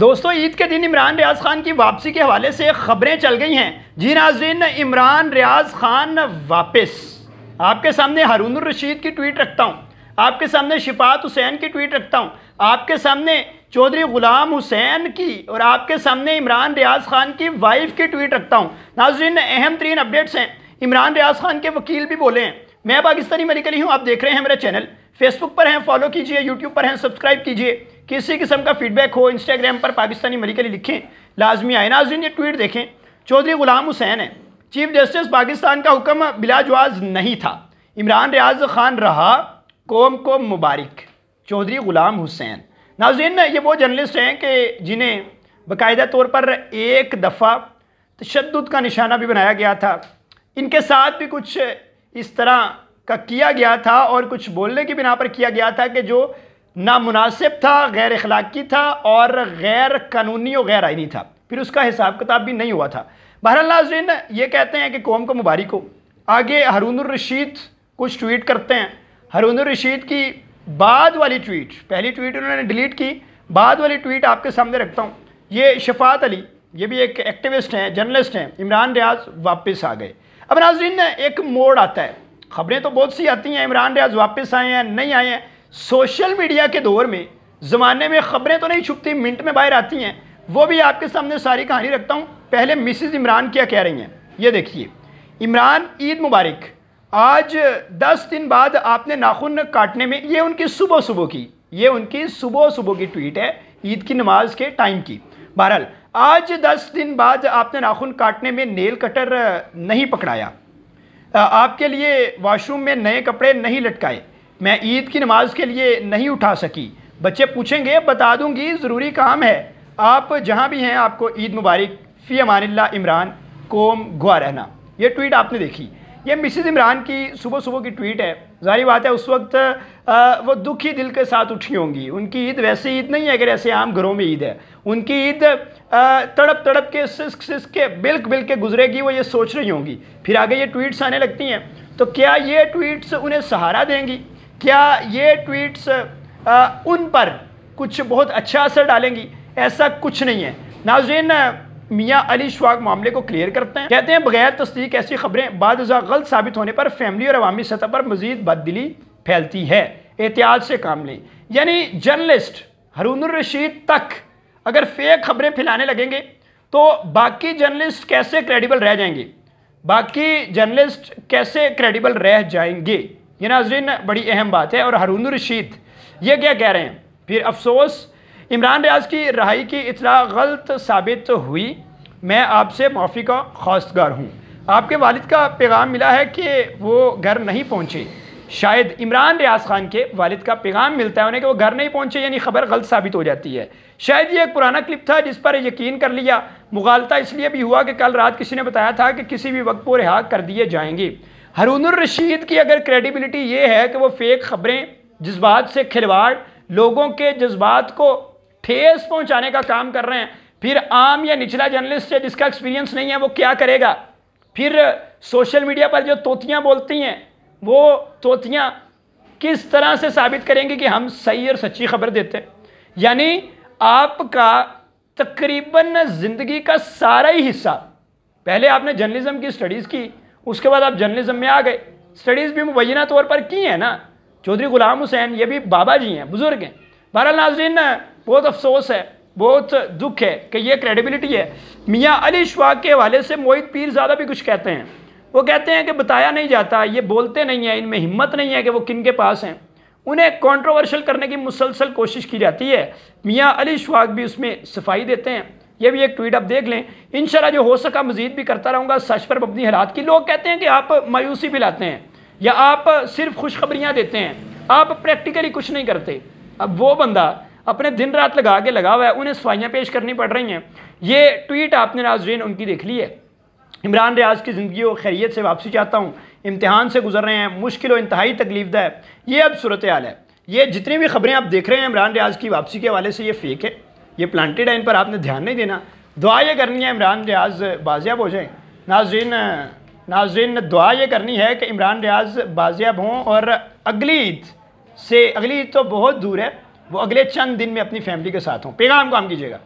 दोस्तों ईद के दिन इमरान रियाज खान की वापसी के हवाले से खबरें चल गई हैं जी नाजरीन इमरान रियाज खान वापस आपके सामने हारून रशीद की ट्वीट रखता हूँ आपके सामने शिफात हुसैन की ट्वीट रखता हूँ आपके सामने चौधरी गुलाम हुसैन की और आपके सामने इमरान रियाज खान की वाइफ की ट्वीट रखता हूँ नाजरीन अहम तरीन अपडेट्स हैं इमरान रियाज खान के वकील भी बोले हैं मैं पाकिस्तानी मेडिकली हूँ आप देख रहे हैं मेरा चैनल फेसबुक पर हैं फॉलो कीजिए यूट्यूब पर हैं सब्सक्राइब कीजिए किसी किस्म का फीडबैक हो इंस्टाग्राम पर पाकिस्तानी मरी के लिए लिखें लाजमी आए नाजिन ये ट्वीट देखें चौधरी गुलाम हुसैन है चीफ जस्टिस पाकिस्तान का हुक्म बिलाजवाज नहीं था इमरान रियाज खान रहा कौम को मुबारक चौधरी गुलाम हुसैन नाजिन ये वो जर्नलिस्ट हैं कि जिन्हें बाकायदा तौर पर एक दफ़ा तशद का निशाना भी बनाया गया था इनके साथ भी कुछ इस तरह का किया गया था और कुछ बोलने की बिना पर किया गया था कि जो नामुनासिब था गैर अखलाकी था और गैर कानूनी और गैर आइनी था फिर उसका हिसाब किताब भी नहीं हुआ था बहरहाल नाजरीन ये कहते हैं कि कौम को मुबारक हो आगे हारून रशीद कुछ ट्वीट करते हैं हारून रशीद की बाद वाली ट्वीट पहली ट्वीट उन्होंने डिलीट की बाद वाली ट्वीट आपके सामने रखता हूँ ये शफात अली ये भी एक एक्टिविस्ट हैं जर्नलिस्ट हैं इमरान रियाज वापस आ गए अब नाजरीन एक मोड़ आता है खबरें तो बहुत सी आती हैं इमरान रियाज वापस आए हैं नहीं आए हैं सोशल मीडिया के दौर में ज़माने में ख़बरें तो नहीं छुपती मिनट में बाहर आती हैं वो भी आपके सामने सारी कहानी रखता हूँ पहले मिसिज़ इमरान क्या कह रही हैं ये देखिए इमरान ईद मुबारक आज दस दिन बाद आपने नाखून काटने में ये उनकी सुबह सुबह की ये उनकी सुबह सुबह की ट्वीट है ईद की नमाज के टाइम की बहरहाल आज दस दिन बाद आपने नाखून काटने में नेल कटर नहीं पकड़ाया आपके लिए वॉशरूम में नए कपड़े नहीं लटकाए मैं ईद की नमाज़ के लिए नहीं उठा सकी बच्चे पूछेंगे बता दूंगी ज़रूरी काम है आप जहाँ भी हैं आपको ईद मुबारक फ़ी अमान इमरान कोम गुआ रहना ये ट्वीट आपने देखी ये मिसिज़ इमरान की सुबह सुबह की ट्वीट है जारी बात है उस वक्त आ, वो दुखी दिल के साथ उठी होंगी उनकी ईद वैसे ईद नहीं है अगर ऐसे आम घरों में ईद है उनकी ईद तड़प तड़प के सिस्क सिस्क के बिल्क बिल्क के गुजरेगी वो ये सोच रही होंगी फिर आगे ये ट्वीट्स आने लगती हैं तो क्या ये ट्वीट्स उन्हें सहारा देंगी क्या ये ट्वीट्स उन पर कुछ बहुत अच्छा असर डालेंगी ऐसा कुछ नहीं है नाजरीन मियाँ अली शुवाग मामले को क्लियर करते हैं कहते हैं बगैर तस्दीक ऐसी खबरें बाद गलत साबित होने पर फैमिली और अवामी सतह पर मजीद बददिली फैलती है एहतियात से काम लें यानी जर्नलिस्ट हरून रशीद तक अगर फेक खबरें फैलाने लगेंगे तो बाकी जर्नलिस्ट कैसे क्रेडिबल रह जाएंगे बाकी जर्नलिस्ट कैसे क्रेडिबल रह जाएंगे ये नाजरीन बड़ी अहम बात है और हारून रशीद ये क्या कह रहे हैं फिर अफसोस इमरान रियाज की रहाई की इतला गलत साबित तो हुई मैं आपसे माफ़ी का खास्तगार हूँ आपके वालिद का पैगाम मिला है कि वो घर नहीं पहुँचे शायद इमरान रियाज खान के वालिद का पैगाम मिलता है उन्हें कि वो घर नहीं पहुँचे यानी खबर गलत साबित हो जाती है शायद ये एक पुराना क्लिप था जिस पर यकीन कर लिया मुगालता इसलिए भी हुआ कि कल रात किसी ने बताया था कि किसी भी वक्त वो रिहा कर दिए जाएंगे हरून रशीद की अगर क्रेडिबिलिटी ये है कि वो फेक खबरें जज्बात से खिलवाड़ लोगों के जज्बात को ठेस पहुंचाने का काम कर रहे हैं फिर आम या निचला जर्नलिस्ट है जिसका एक्सपीरियंस नहीं है वो क्या करेगा फिर सोशल मीडिया पर जो तोतियाँ बोलती हैं वो तोतियाँ किस तरह से साबित करेंगे कि हम सही और सच्ची खबर देते हैं यानी आपका तकरीबन ज़िंदगी का सारा ही हिस्सा पहले आपने जर्नलिज़म की स्टडीज़ की उसके बाद आप जर्नलिज्म में आ गए स्टडीज़ भी मुबैना तौर पर की हैं ना चौधरी गुलाम हुसैन ये भी बाबा जी हैं बुज़ुर्ग हैं बहर नाजरीन बहुत अफसोस है बहुत दुख है कि ये क्रेडिबिलिटी है मियाँ अली शवाक के हवाले से मोहित पीर ज़्यादा भी कुछ कहते हैं वो कहते हैं कि बताया नहीं जाता ये बोलते नहीं हैं इनमें हिम्मत नहीं है कि वो किन के पास हैं उन्हें कॉन्ट्रोवर्शल करने की मुसलसल कोशिश की जाती है मियाँ अली शवाक भी उसमें सफाई देते हैं ये भी एक ट्वीट आप देख लें इन जो हो सका मजीद भी करता रहूँगा सच पर मबनी हालात की लोग कहते हैं कि आप मायूसी भी लाते हैं या आप सिर्फ खुशखबरियाँ देते हैं आप प्रैक्टिकली कुछ नहीं करते अब वो बंदा अपने दिन रात लगा के लगा हुआ है उन्हें सफाइयाँ पेश करनी पड़ रही हैं ये ट्वीट आपने नाजरीन उनकी देख ली है इमरान रियाज की ज़िंदगी और खैरियत से वापसी चाहता हूँ इम्तहान से गुजर रहे हैं मुश्किल और इंतहाई तकलीफ है ये अब सूरत हाल है ये जितनी भी खबरें आप देख रहे हैं इमरान रियाज की वापसी के हवाले से ये फेक है ये प्लांटेड है इन पर आपने ध्यान नहीं देना दुआ ये करनी है इमरान रियाज बाजियाब हो जाए नाजिन नाजिन दुआ ये करनी है कि इमरान रियाज बाजियाब हों और अगली ईद से अगली ईद तो बहुत दूर है वो अगले चंद दिन में अपनी फैमिली के साथ हों पैगाम काम कीजिएगा